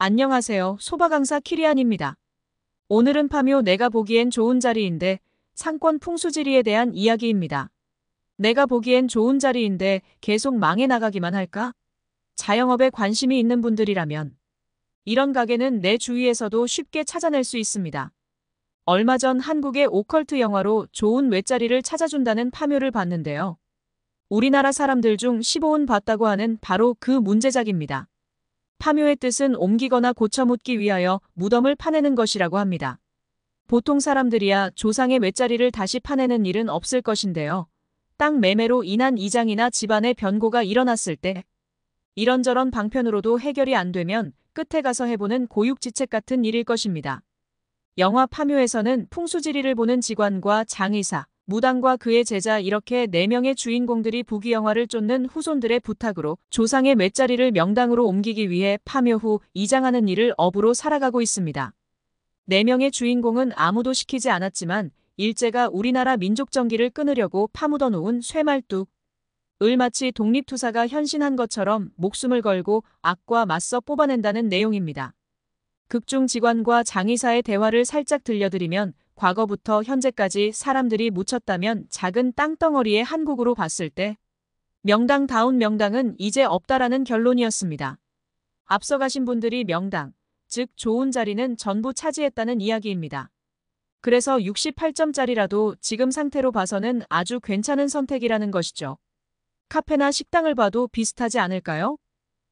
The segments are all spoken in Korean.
안녕하세요. 소바 강사 키리안입니다. 오늘은 파묘 내가 보기엔 좋은 자리인데 상권 풍수지리에 대한 이야기입니다. 내가 보기엔 좋은 자리인데 계속 망해 나가기만 할까? 자영업에 관심이 있는 분들이라면 이런 가게는 내 주위에서도 쉽게 찾아낼 수 있습니다. 얼마 전 한국의 오컬트 영화로 좋은 외자리를 찾아준다는 파묘를 봤는데요. 우리나라 사람들 중 15은 봤다고 하는 바로 그 문제작입니다. 파묘의 뜻은 옮기거나 고쳐묻기 위하여 무덤을 파내는 것이라고 합니다. 보통 사람들이야 조상의 외자리를 다시 파내는 일은 없을 것인데요. 땅 매매로 인한 이장이나 집안의 변고가 일어났을 때 이런저런 방편으로도 해결이 안 되면 끝에 가서 해보는 고육지책 같은 일일 것입니다. 영화 파묘에서는 풍수지리를 보는 직관과 장의사, 무당과 그의 제자 이렇게 4명의 주인공들이 부귀영화를 쫓는 후손들의 부탁으로 조상의 맷자리를 명당으로 옮기기 위해 파묘 후 이장하는 일을 업으로 살아가고 있습니다. 4명의 주인공은 아무도 시키지 않았지만 일제가 우리나라 민족정기를 끊으려고 파묻어 놓은 쇠말뚝, 을 마치 독립투사가 현신한 것처럼 목숨을 걸고 악과 맞서 뽑아낸다는 내용입니다. 극중 직원과 장의사의 대화를 살짝 들려드리면 과거부터 현재까지 사람들이 묻혔다면 작은 땅덩어리의 한국으로 봤을 때 명당다운 명당은 이제 없다라는 결론이었습니다. 앞서가신 분들이 명당, 즉 좋은 자리는 전부 차지했다는 이야기입니다. 그래서 68점짜리라도 지금 상태로 봐서는 아주 괜찮은 선택이라는 것이죠. 카페나 식당을 봐도 비슷하지 않을까요?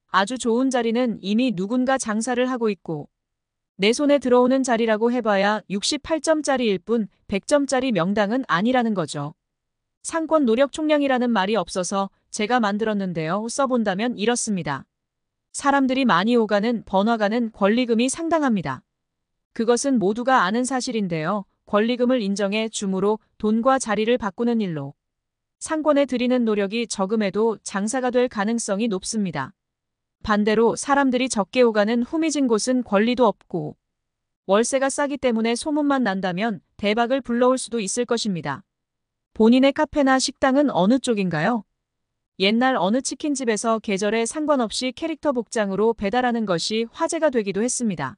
아주 좋은 자리는 이미 누군가 장사를 하고 있고 내 손에 들어오는 자리라고 해봐야 68점짜리일 뿐 100점짜리 명당은 아니라는 거죠. 상권 노력 총량이라는 말이 없어서 제가 만들었는데요. 써본다면 이렇습니다. 사람들이 많이 오가는 번화가는 권리금이 상당합니다. 그것은 모두가 아는 사실인데요. 권리금을 인정해 줌으로 돈과 자리를 바꾸는 일로 상권에 들이는 노력이 적음에도 장사가 될 가능성이 높습니다. 반대로 사람들이 적게 오가는 후미진 곳은 권리도 없고 월세가 싸기 때문에 소문만 난다면 대박을 불러올 수도 있을 것입니다. 본인의 카페나 식당은 어느 쪽인가요? 옛날 어느 치킨집에서 계절에 상관없이 캐릭터 복장으로 배달하는 것이 화제가 되기도 했습니다.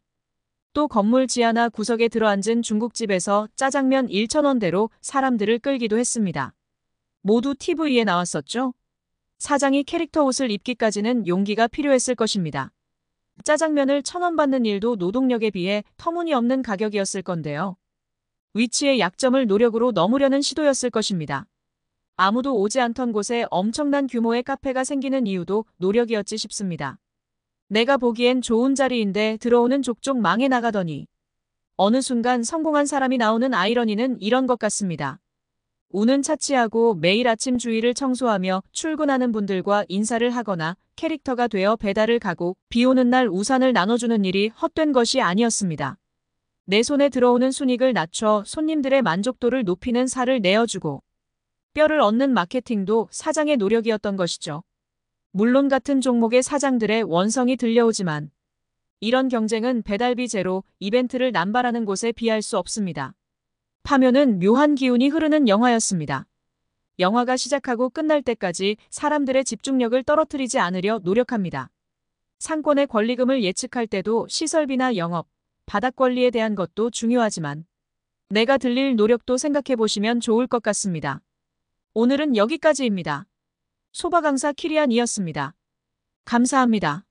또 건물 지하나 구석에 들어앉은 중국집에서 짜장면 1천원대로 사람들을 끌기도 했습니다. 모두 TV에 나왔었죠? 사장이 캐릭터 옷을 입기까지는 용기가 필요했을 것입니다. 짜장면을 천원 받는 일도 노동력에 비해 터무니없는 가격이었을 건데요. 위치의 약점을 노력으로 넘으려는 시도였을 것입니다. 아무도 오지 않던 곳에 엄청난 규모의 카페가 생기는 이유도 노력이었지 싶습니다. 내가 보기엔 좋은 자리인데 들어오는 족족 망해 나가더니 어느 순간 성공한 사람이 나오는 아이러니는 이런 것 같습니다. 운은 차치하고 매일 아침 주위를 청소하며 출근하는 분들과 인사를 하거나 캐릭터가 되어 배달을 가고 비 오는 날 우산을 나눠주는 일이 헛된 것이 아니었습니다. 내 손에 들어오는 순익을 낮춰 손님들의 만족도를 높이는 살을 내어주고 뼈를 얻는 마케팅도 사장의 노력이었던 것이죠. 물론 같은 종목의 사장들의 원성이 들려오지만 이런 경쟁은 배달비 제로 이벤트를 남발하는 곳에 비할 수 없습니다. 파면은 묘한 기운이 흐르는 영화였습니다. 영화가 시작하고 끝날 때까지 사람들의 집중력을 떨어뜨리지 않으려 노력합니다. 상권의 권리금을 예측할 때도 시설비나 영업, 바닥 권리에 대한 것도 중요하지만 내가 들릴 노력도 생각해보시면 좋을 것 같습니다. 오늘은 여기까지입니다. 소바강사 키리안이었습니다. 감사합니다.